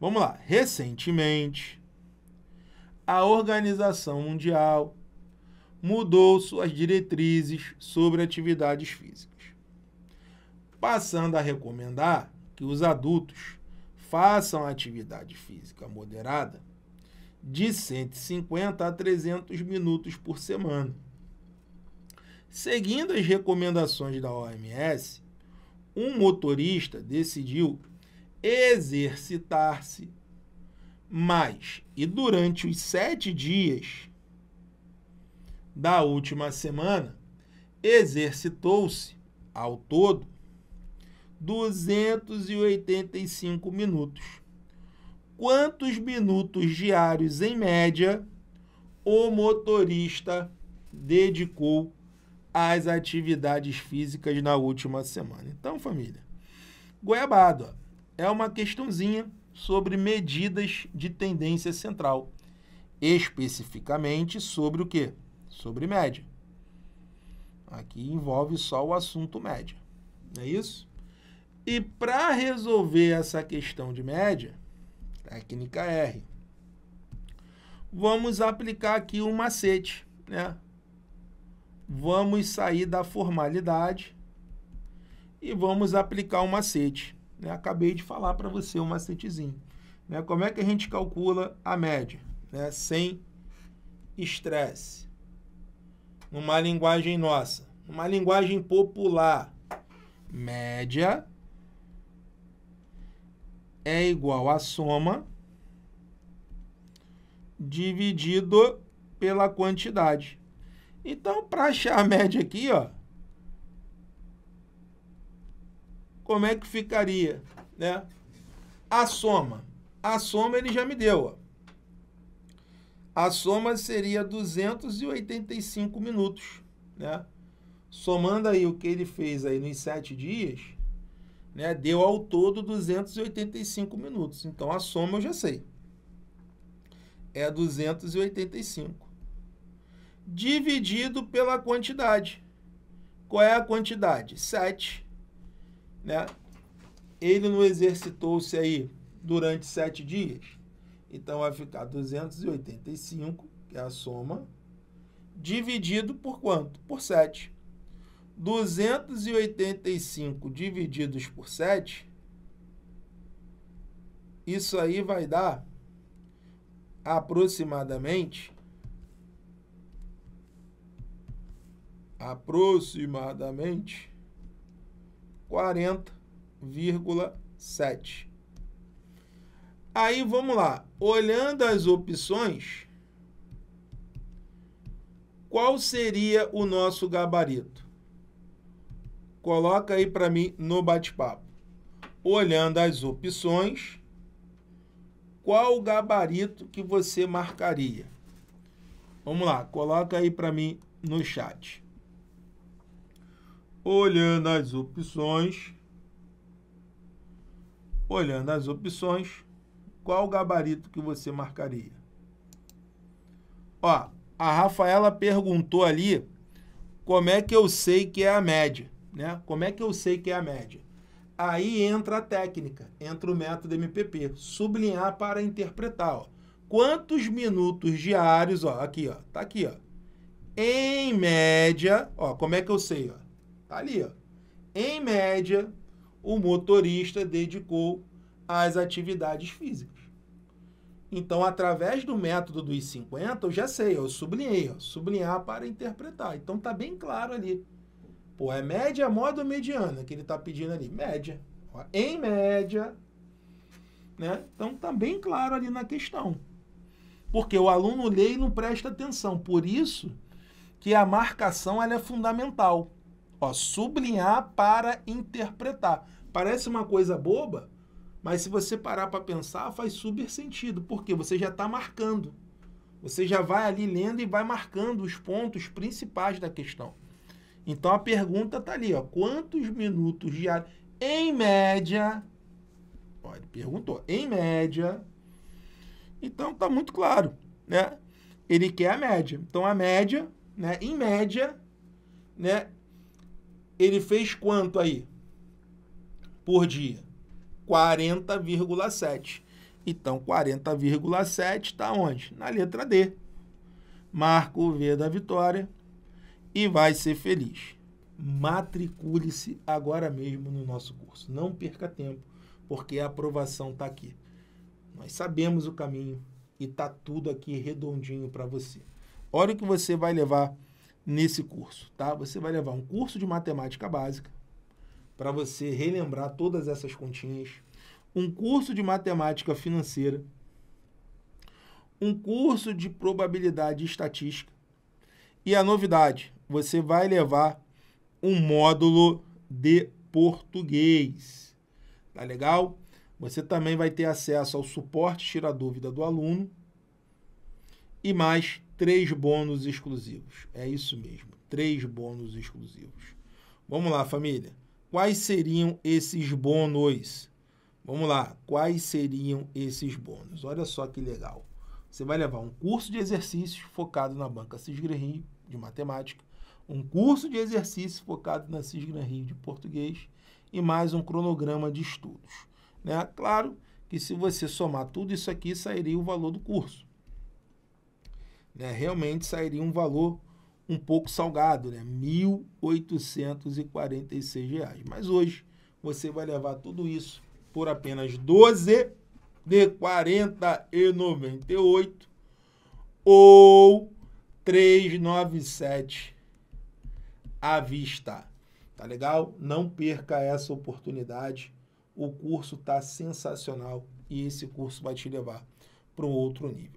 Vamos lá. Recentemente, a Organização Mundial mudou suas diretrizes sobre atividades físicas, passando a recomendar que os adultos façam atividade física moderada de 150 a 300 minutos por semana. Seguindo as recomendações da OMS, um motorista decidiu exercitar-se mais e durante os sete dias da última semana, exercitou-se ao todo 285 minutos. Quantos minutos diários, em média, o motorista dedicou às atividades físicas na última semana? Então, família, goiabado, ó é uma questãozinha sobre medidas de tendência central, especificamente sobre o que? Sobre média. Aqui envolve só o assunto média, não é isso? E para resolver essa questão de média, técnica R, vamos aplicar aqui um macete, né? Vamos sair da formalidade e vamos aplicar um macete. Né? Acabei de falar para você um macetezinho. Né? Como é que a gente calcula a média? Né? Sem estresse. Numa linguagem nossa, numa linguagem popular, média é igual à soma dividido pela quantidade. Então, para achar a média aqui, ó, como é que ficaria, né? A soma. A soma ele já me deu, ó. A soma seria 285 minutos, né? Somando aí o que ele fez aí nos sete dias, né? Deu ao todo 285 minutos. Então a soma eu já sei. É 285. Dividido pela quantidade. Qual é a quantidade? 7 né? Ele não exercitou-se aí durante sete dias. Então vai ficar 285, que é a soma, dividido por quanto? Por 7. 285 divididos por 7, isso aí vai dar aproximadamente aproximadamente 40,7. Aí vamos lá, olhando as opções, qual seria o nosso gabarito? Coloca aí para mim no bate-papo. Olhando as opções, qual o gabarito que você marcaria? Vamos lá, coloca aí para mim no chat olhando as opções, olhando as opções, qual o gabarito que você marcaria? Ó, a Rafaela perguntou ali como é que eu sei que é a média, né? Como é que eu sei que é a média? Aí entra a técnica, entra o método MPP, sublinhar para interpretar, ó. Quantos minutos diários, ó, aqui, ó, tá aqui, ó. Em média, ó, como é que eu sei, ó? Tá ali, ó. Em média, o motorista dedicou às atividades físicas. Então, através do método dos 50, eu já sei, eu sublinhei, ó, sublinhar para interpretar. Então, tá bem claro ali. Pô, é média, moda ou mediana que ele tá pedindo ali? Média. Ó, em média, né? Então, tá bem claro ali na questão. Porque o aluno lê e não presta atenção. Por isso que a marcação ela é fundamental. Ó, sublinhar para interpretar. Parece uma coisa boba, mas se você parar para pensar, faz super sentido, porque você já está marcando. Você já vai ali lendo e vai marcando os pontos principais da questão. Então a pergunta está ali, ó, quantos minutos diários, em média, ó, ele perguntou, em média, então está muito claro, né? Ele quer a média. Então a média, né, em média, né, ele fez quanto aí? Por dia? 40,7. Então, 40,7 está onde? Na letra D. Marca o V da vitória e vai ser feliz. Matricule-se agora mesmo no nosso curso. Não perca tempo, porque a aprovação está aqui. Nós sabemos o caminho e está tudo aqui redondinho para você. Olha o que você vai levar nesse curso, tá? Você vai levar um curso de matemática básica para você relembrar todas essas continhas, um curso de matemática financeira, um curso de probabilidade e estatística. E a novidade, você vai levar um módulo de português. Tá legal? Você também vai ter acesso ao suporte Tira Dúvida do aluno e mais três bônus exclusivos. É isso mesmo, três bônus exclusivos. Vamos lá, família. Quais seriam esses bônus? Vamos lá, quais seriam esses bônus? Olha só que legal. Você vai levar um curso de exercícios focado na banca Cisgran Rio de matemática, um curso de exercícios focado na Cisgran Rio de português e mais um cronograma de estudos. Né? Claro que se você somar tudo isso aqui, sairia o valor do curso né, realmente sairia um valor um pouco salgado, né, R$ 1.846. Mas hoje você vai levar tudo isso por apenas 12 de 40,98 ou 397 à vista. Tá legal? Não perca essa oportunidade. O curso tá sensacional e esse curso vai te levar para um outro nível.